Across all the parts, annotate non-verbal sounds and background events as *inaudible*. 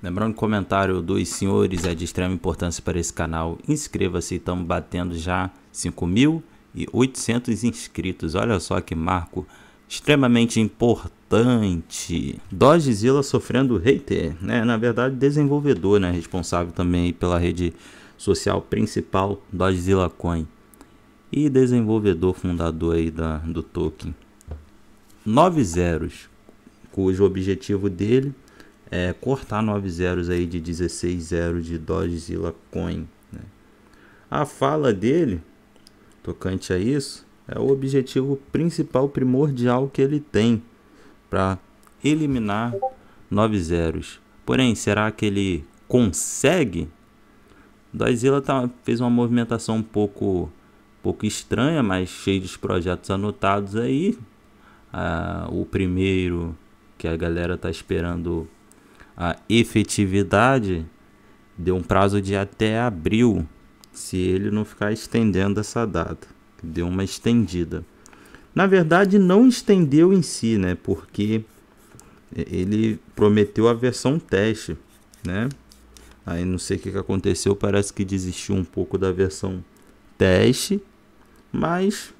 Lembrando que o comentário dos senhores é de extrema importância para esse canal. Inscreva-se, estamos batendo já 5.800 inscritos. Olha só que marco extremamente importante. Dogezilla sofrendo hater, né? Na verdade, desenvolvedor, né? Responsável também pela rede social principal Dogezilla Coin e desenvolvedor fundador aí da, do token. Nove zeros, cujo objetivo dele é, cortar 9 zeros aí de 16 zeros de Dogezilla Coin. Né? A fala dele, tocante a isso, é o objetivo principal primordial que ele tem para eliminar 9 zeros. Porém, será que ele consegue? Dozilla tá, fez uma movimentação um pouco, pouco estranha, mas cheio de projetos anotados aí. Ah, o primeiro que a galera tá esperando a efetividade deu um prazo de até abril, se ele não ficar estendendo essa data. Deu uma estendida. Na verdade, não estendeu em si, né? Porque é, ele prometeu a versão teste, né? Aí não sei o que aconteceu, parece que desistiu um pouco da versão teste, mas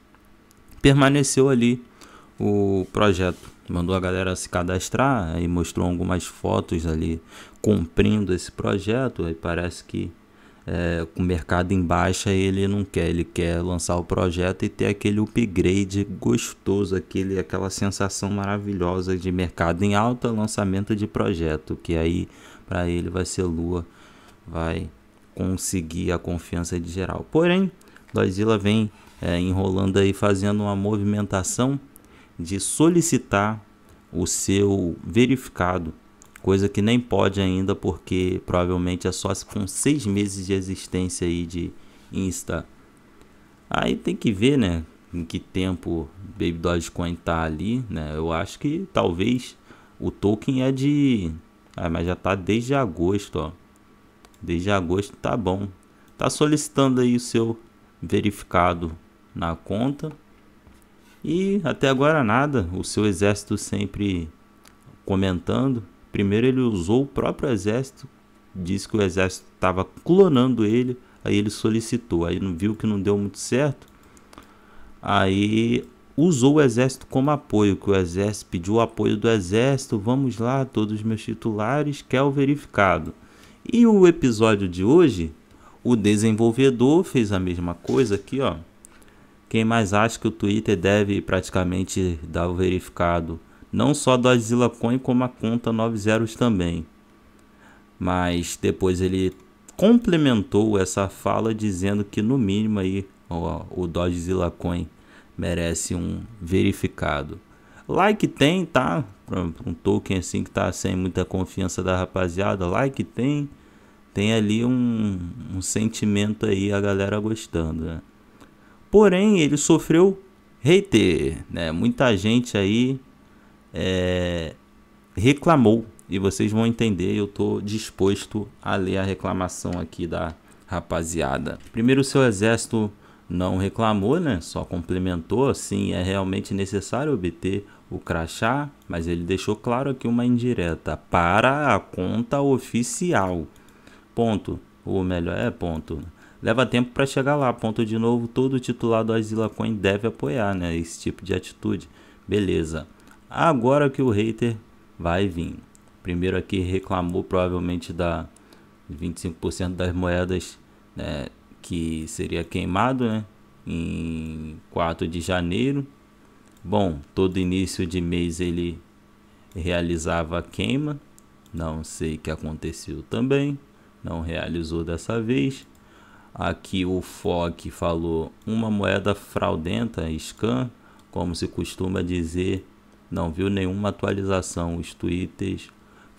permaneceu ali o projeto. Mandou a galera se cadastrar e mostrou algumas fotos ali cumprindo esse projeto. Aí parece que é, com o mercado em baixa ele não quer, ele quer lançar o projeto e ter aquele upgrade gostoso, aquele, aquela sensação maravilhosa de mercado em alta, lançamento de projeto, que aí para ele vai ser lua, vai conseguir a confiança de geral. Porém, Godzilla vem é, enrolando aí, fazendo uma movimentação de solicitar o seu verificado, coisa que nem pode ainda, porque provavelmente é só com seis meses de existência aí de Insta. Aí tem que ver, né? Em que tempo Baby Dogecoin tá ali, né? Eu acho que talvez o token é de. Ah, mas já tá desde agosto, ó. Desde agosto tá bom. Tá solicitando aí o seu verificado na conta. E até agora nada, o seu exército sempre comentando. Primeiro ele usou o próprio exército, disse que o exército estava clonando ele, aí ele solicitou, aí não viu que não deu muito certo. Aí usou o exército como apoio, que o exército pediu o apoio do exército, vamos lá, todos os meus titulares, quer o verificado. E o episódio de hoje, o desenvolvedor fez a mesma coisa aqui, ó. Quem mais acha que o Twitter deve praticamente dar o verificado, não só do Azila Coin, como a conta 90 também. Mas depois ele complementou essa fala dizendo que no mínimo aí ó, o Dogezilla Coin merece um verificado. Like tem, tá? Um token assim que tá sem muita confiança da rapaziada, like tem. Tem ali um, um sentimento aí, a galera gostando, né? Porém, ele sofreu hater, né? Muita gente aí é, reclamou e vocês vão entender. Eu tô disposto a ler a reclamação aqui da rapaziada. Primeiro, seu exército não reclamou, né? Só complementou. Sim, é realmente necessário obter o crachá, mas ele deixou claro aqui uma indireta para a conta oficial. Ponto. Ou melhor, é ponto leva tempo para chegar lá. Ponto de novo, todo titular do Asila Coin deve apoiar né, esse tipo de atitude. Beleza. Agora que o hater vai vir. Primeiro aqui reclamou provavelmente da 25% das moedas né, que seria queimado né, em 4 de janeiro. Bom, todo início de mês ele realizava a queima. Não sei o que aconteceu também. Não realizou dessa vez. Aqui o FOC falou uma moeda fraudenta, scan, como se costuma dizer, não viu nenhuma atualização. Os twitters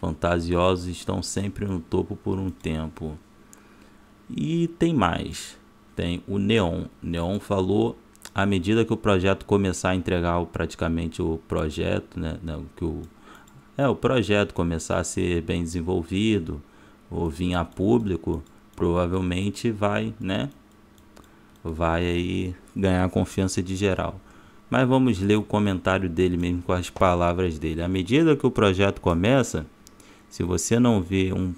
fantasiosos estão sempre no topo por um tempo. E tem mais. Tem o Neon. Neon falou à medida que o projeto começar a entregar praticamente o projeto, né, né, que o é o projeto começar a ser bem desenvolvido ou vir a público, provavelmente vai, né? Vai aí ganhar a confiança de geral. Mas vamos ler o comentário dele mesmo com as palavras dele. À medida que o projeto começa, se você não vê um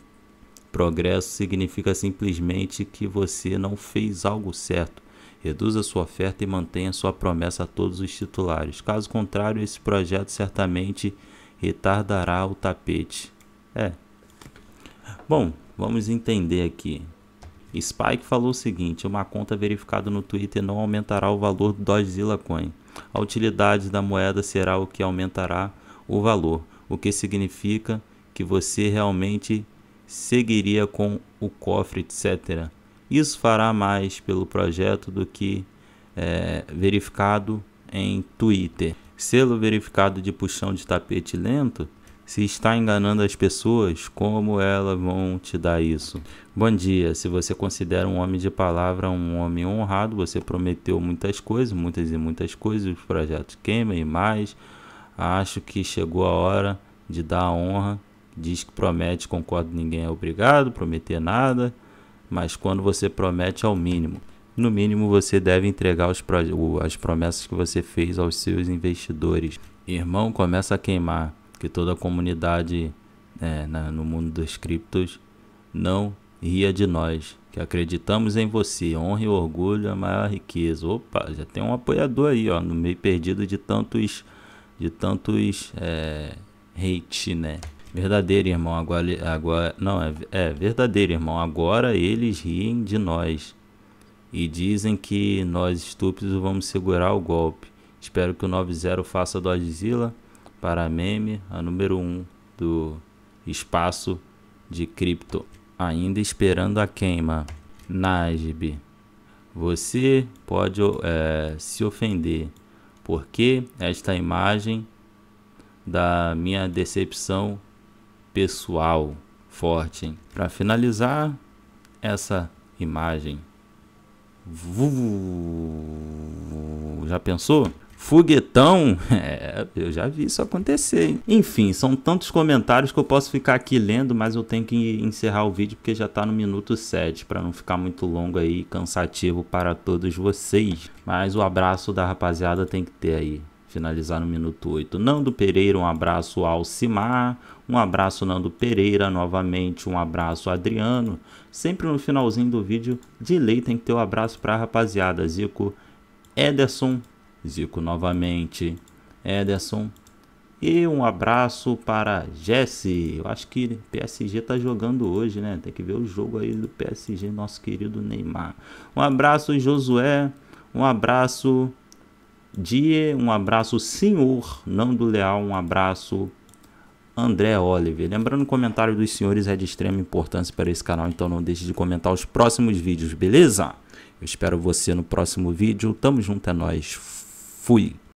progresso, significa simplesmente que você não fez algo certo. Reduza sua oferta e mantenha sua promessa a todos os titulares. Caso contrário, esse projeto certamente retardará o tapete. É. Bom, Vamos entender aqui. Spike falou o seguinte: uma conta verificada no Twitter não aumentará o valor do Dogezilla Coin. A utilidade da moeda será o que aumentará o valor, o que significa que você realmente seguiria com o cofre, etc. Isso fará mais pelo projeto do que é, verificado em Twitter. Selo verificado de puxão de tapete lento se está enganando as pessoas, como elas vão te dar isso? Bom dia. Se você considera um homem de palavra um homem honrado, você prometeu muitas coisas, muitas e muitas coisas, os projetos queimam e mais. Acho que chegou a hora de dar a honra. Diz que promete, concordo, ninguém é obrigado, a prometer nada, mas quando você promete, é o mínimo. No mínimo, você deve entregar os as promessas que você fez aos seus investidores. Irmão, começa a queimar que toda a comunidade é, no mundo dos criptos não ria de nós, que acreditamos em você. Honra e orgulho é a maior riqueza. Opa, já tem um apoiador aí, ó, no meio perdido de tantos, de tantos é, hate, né? Verdadeiro, irmão. Agora, agora não é, é verdadeiro, irmão. Agora eles riem de nós e dizem que nós estúpidos vamos segurar o golpe. Espero que o 90 faça do Dodzilla para meme, a número 1 um do espaço de cripto. Ainda esperando a queima. Najib, você pode é, se ofender, porque esta imagem da minha decepção pessoal forte. Para finalizar essa imagem, já pensou? Foguetão, *laughs* é, eu já vi isso acontecer, hein? Enfim, são tantos comentários que eu posso ficar aqui lendo, mas eu tenho que encerrar o vídeo porque já tá no minuto 7, para não ficar muito longo aí e cansativo para todos vocês. Mas o abraço da rapaziada tem que ter aí finalizar no minuto 8. Nando Pereira, um abraço ao Cimar. um abraço Nando Pereira, novamente um abraço Adriano. Sempre no finalzinho do vídeo, de lei tem que ter o um abraço para rapaziada, Zico, Ederson, Zico novamente, Ederson. E um abraço para Jesse. Eu acho que PSG tá jogando hoje, né? Tem que ver o jogo aí do PSG, nosso querido Neymar. Um abraço, Josué. Um abraço, Die. Um abraço, senhor Nando Leal. Um abraço, André Oliver. Lembrando, o comentário dos senhores é de extrema importância para esse canal, então não deixe de comentar os próximos vídeos, beleza? Eu espero você no próximo vídeo. Tamo junto, é nóis. Fui.